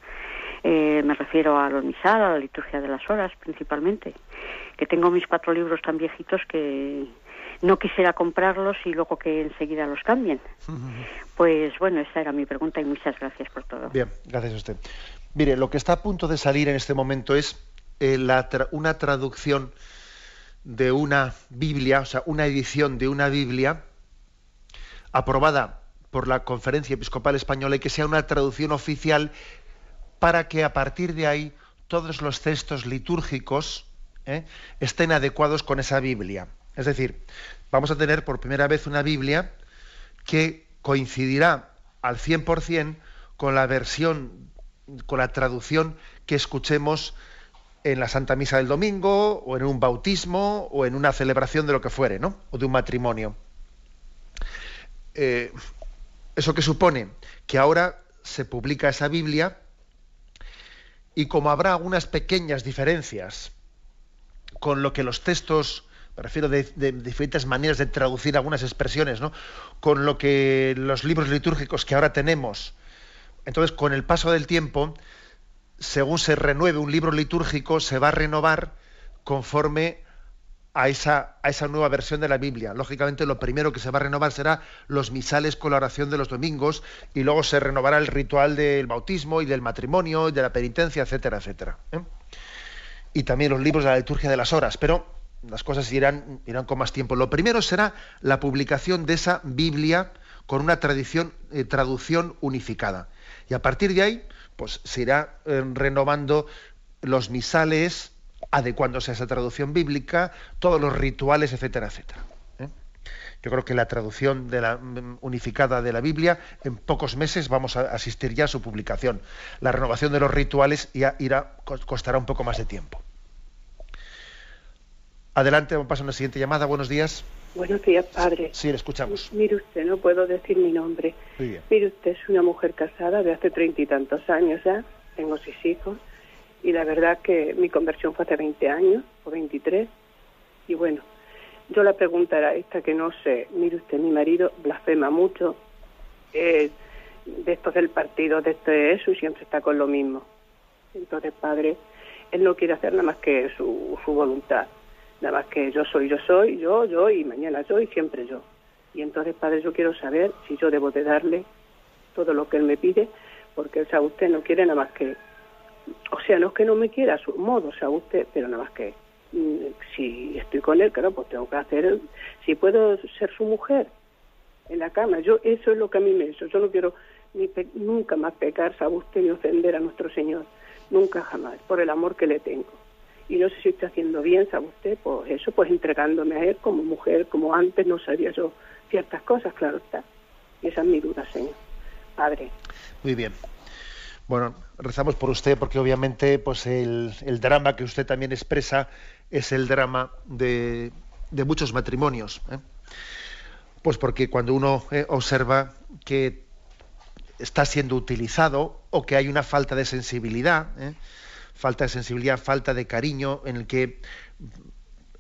Eh, me refiero a los misal, a la liturgia de las horas principalmente. Que tengo mis cuatro libros tan viejitos que, no quisiera comprarlos y luego que enseguida los cambien. Pues bueno, esa era mi pregunta y muchas gracias por todo. Bien, gracias a usted. Mire, lo que está a punto de salir en este momento es eh, una traducción de una Biblia, o sea, una edición de una Biblia aprobada por la Conferencia Episcopal Española y que sea una traducción oficial para que a partir de ahí todos los textos litúrgicos eh, estén adecuados con esa Biblia. Es decir, vamos a tener por primera vez una Biblia que coincidirá al 100% con la versión, con la traducción que escuchemos en la Santa Misa del domingo, o en un bautismo, o en una celebración de lo que fuere, ¿no? O de un matrimonio. Eh, ¿Eso que supone? Que ahora se publica esa Biblia y como habrá algunas pequeñas diferencias con lo que los textos ...prefiero, refiero de, diferentes maneras de traducir algunas expresiones, ¿no? Con lo que los libros litúrgicos que ahora tenemos. Entonces, con el paso del tiempo, según se renueve un libro litúrgico, se va a renovar conforme a esa, a esa nueva versión de la Biblia. Lógicamente, lo primero que se va a renovar será los misales con la oración de los domingos y luego se renovará el ritual del bautismo y del matrimonio y de la penitencia, etcétera, etcétera. ¿eh? Y también los libros de la liturgia de las horas. Pero las cosas irán, con más tiempo. Lo primero será la publicación de esa Biblia con una tradición, eh, traducción unificada. Y a partir de ahí, pues se irá eh, renovando los misales, adecuándose a esa traducción bíblica, todos los rituales, etcétera, etcétera. ¿eh? Yo creo que la traducción de la, mm, unificada de la Biblia, en pocos meses vamos a asistir ya a su publicación. La renovación de los rituales ya irá, costará un poco más de tiempo. Adelante, vamos a la siguiente llamada. Buenos días. Buenos días, padre. Sí, le escuchamos. Mire usted, no puedo decir mi nombre. Mire usted, es una mujer casada de hace treinta y tantos años ya. Tengo seis hijos. Y la verdad que mi conversión fue hace 20 años o 23. Y bueno, yo la pregunta a esta que no sé. Mire usted, mi marido blasfema mucho. Eh, de del partido, de esto de eso, y siempre está con lo mismo. Entonces, padre, él no quiere hacer nada más que su, su voluntad. Nada más que yo soy, yo soy, yo, yo y mañana yo y siempre yo. Y entonces, padre, yo quiero saber si yo debo de darle todo lo que él me pide, porque, él sea, usted no quiere nada más que... O sea, no es que no me quiera a su modo, o sea, usted, pero nada más que... Mm, si estoy con él, claro, pues tengo que hacer... Si puedo ser su mujer en la cama, yo eso es lo que a mí me hizo. Yo no quiero nunca más pecar, sabe usted, ni ofender a nuestro Señor. Nunca jamás, por el amor que le tengo y no sé si estoy haciendo bien, ¿sabe usted? Pues eso, pues entregándome a él como mujer, como antes no sabía yo ciertas cosas, claro está. Y esa es mi duda, Señor. Padre. Muy bien. Bueno, rezamos por usted porque obviamente pues el, drama que usted también expresa es el drama de, muchos matrimonios. ¿eh? Pues porque cuando uno eh, observa que está siendo utilizado o que hay una falta de sensibilidad, ¿eh? falta de sensibilidad, falta de cariño, en el que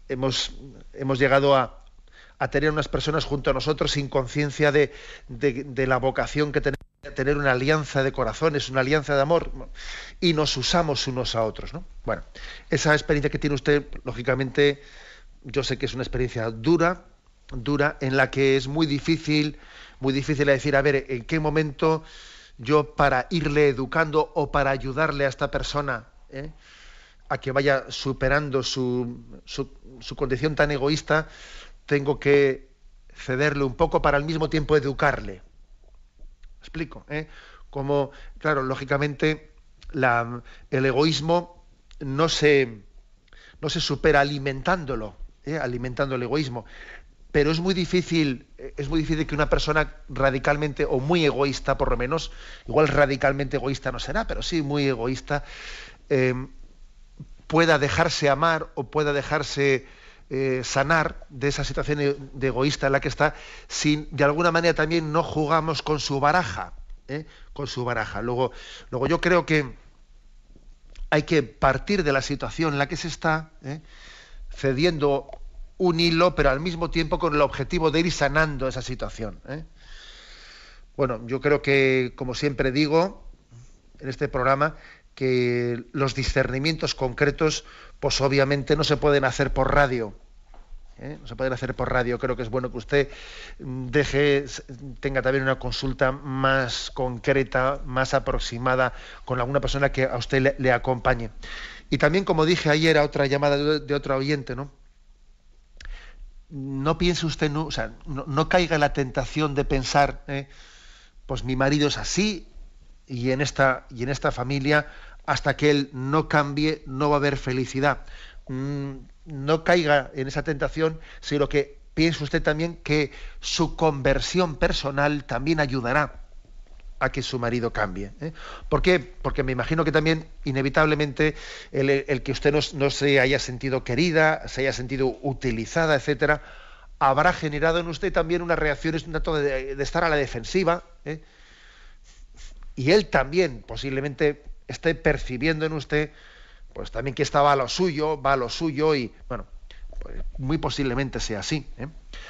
hemos, hemos llegado a, a tener unas personas junto a nosotros sin conciencia de, la vocación que tenemos tener una alianza de corazones, una alianza de amor, y nos usamos unos a otros. ¿no? Bueno, esa experiencia que tiene usted, lógicamente, yo sé que es una experiencia dura, dura, en la que es muy difícil, muy difícil decir, a ver, en qué momento yo para irle educando o para ayudarle a esta persona ¿eh? a que vaya superando su, condición tan egoísta, tengo que cederle un poco para al mismo tiempo educarle. Explico, eh? Como, claro, lógicamente la, el egoísmo no se, no se supera alimentándolo, ¿eh? alimentando el egoísmo. Pero es muy difícil, es muy difícil que una persona radicalmente o muy egoísta, por lo menos, igual radicalmente egoísta no será, pero sí muy egoísta, Em, pueda dejarse amar o pueda dejarse eh, sanar de esa situación e-, de egoísta en la que está, si de alguna manera también no jugamos con su baraja, ¿eh? con su baraja. Luego, luego yo creo que hay que partir de la situación en la que se está, ¿eh? cediendo un hilo, pero al mismo tiempo con el objetivo de ir sanando esa situación. Bueno, yo creo que, como siempre digo, en este programa, que los discernimientos concretos, pues obviamente no se pueden hacer por radio. ¿eh? No se pueden hacer por radio. Creo que es bueno que usted deje, tenga también una consulta más concreta, más aproximada con alguna persona que a usted le, acompañe. Y también, como dije ayer a otra llamada de, otro oyente, ¿no? No piense usted, no, o sea, no, caiga en la tentación de pensar, ¿eh? pues mi marido es así y en esta, y en esta familia hasta que él no cambie, no va a haber felicidad. Mm, no caiga en esa tentación, sino que piense usted también que su conversión personal también ayudará a que su marido cambie. ¿eh? ¿Por qué? Porque me imagino que también, inevitablemente, el, que usted no, se haya sentido querida, se haya sentido utilizada, etcétera, habrá generado en usted también una reacción, un dato de, estar a la defensiva. ¿eh? Y él también, posiblemente, esté percibiendo en usted, pues también que estaba a lo suyo, va a lo suyo y, bueno, pues muy posiblemente sea así. ¿eh?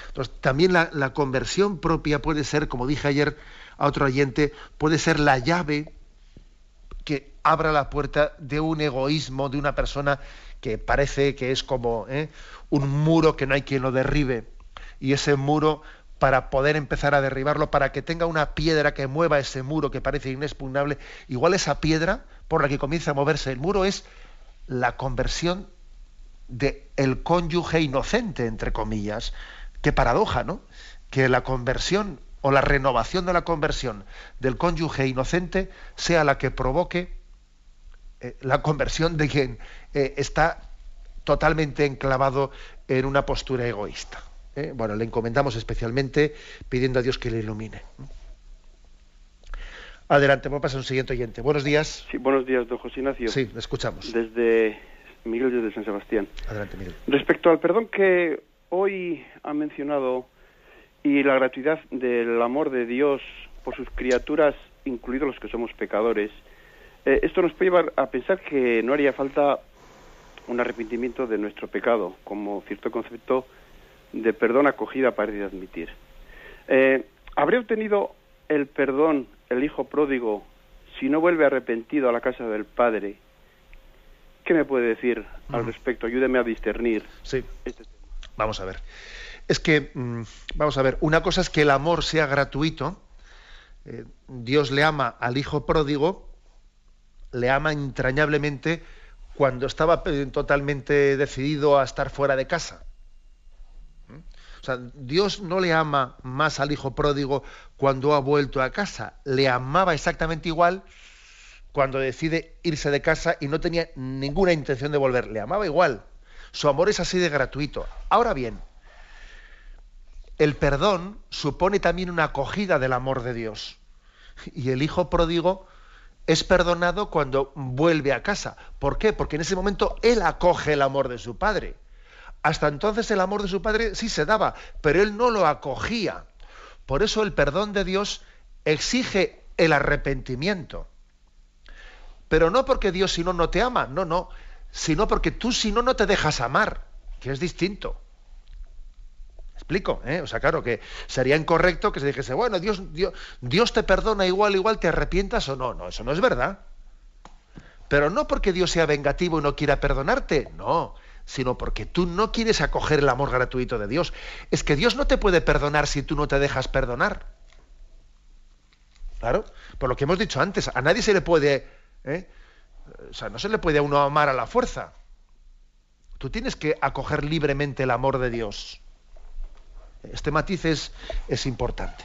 Entonces, también la, conversión propia puede ser, como dije ayer a otro oyente, puede ser la llave que abra la puerta de un egoísmo de una persona que parece que es como ¿eh? un muro que no hay quien lo derribe. Y ese muro para poder empezar a derribarlo, para que tenga una piedra que mueva ese muro que parece inexpugnable. Igual esa piedra por la que comienza a moverse el muro es la conversión del el cónyuge inocente, entre comillas. Qué paradoja, ¿no? Que la conversión o la renovación de la conversión del cónyuge inocente sea la que provoque eh, la conversión de quien eh, está totalmente enclavado en una postura egoísta. ¿eh? bueno, le encomendamos especialmente pidiendo a Dios que le ilumine. Adelante, vamos a pasar a un siguiente oyente. Buenos días. Sí, buenos días, don José Ignacio. Sí, escuchamos. Desde Miguel, desde San Sebastián. Adelante, Miguel. Respecto al perdón que hoy ha mencionado y la gratuidad del amor de Dios por sus criaturas, incluidos los que somos pecadores, eh, esto nos puede llevar a pensar que no haría falta un arrepentimiento de nuestro pecado, como cierto concepto de perdón acogida para admitir. Eh, ¿Habría obtenido el perdón el hijo pródigo si no vuelve arrepentido a la casa del padre? ¿Qué me puede decir al mm. respecto? Ayúdeme a discernir. Este vamos a ver. Es que, mm, vamos a ver, una cosa es que el amor sea gratuito. Eh, Dios le ama al hijo pródigo, le ama entrañablemente cuando estaba eh, totalmente decidido a estar fuera de casa. O sea, Dios no le ama más al hijo pródigo cuando ha vuelto a casa. Le amaba exactamente igual cuando decide irse de casa y no tenía ninguna intención de volver. Le amaba igual. Su amor es así de gratuito. Ahora bien, el perdón supone también una acogida del amor de Dios. Y el hijo pródigo es perdonado cuando vuelve a casa. ¿Por qué? Porque en ese momento él acoge el amor de su padre. Hasta entonces el amor de su padre sí se daba, pero él no lo acogía. Por eso el perdón de Dios exige el arrepentimiento. Pero no porque Dios si no no te ama, no, no, sino porque tú si no no te dejas amar, que es distinto. Explico, ¿eh? O sea, claro que sería incorrecto que se dijese, bueno, Dios, Dios, Dios te perdona igual, igual te arrepientas o no. No, eso no es verdad. Pero no porque Dios sea vengativo y no quiera perdonarte, no, sino porque tú no quieres acoger el amor gratuito de Dios. Es que Dios no te puede perdonar si tú no te dejas perdonar. Claro, por lo que hemos dicho antes, a nadie se le puede, ¿eh? o sea, no se le puede a uno amar a la fuerza. Tú tienes que acoger libremente el amor de Dios. Este matiz es importante.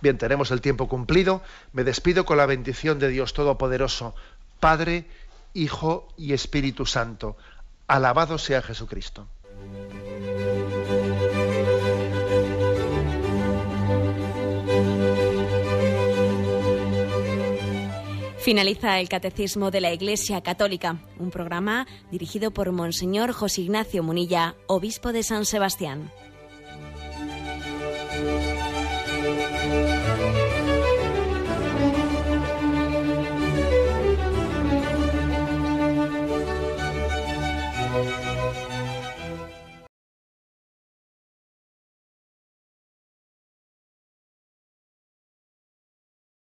Bien, tenemos el tiempo cumplido. Me despido con la bendición de Dios Todopoderoso, Padre, Hijo y Espíritu Santo. Alabado sea Jesucristo. Finaliza el Catecismo de la Iglesia Católica, un programa dirigido por Monseñor José Ignacio Munilla, obispo de San Sebastián.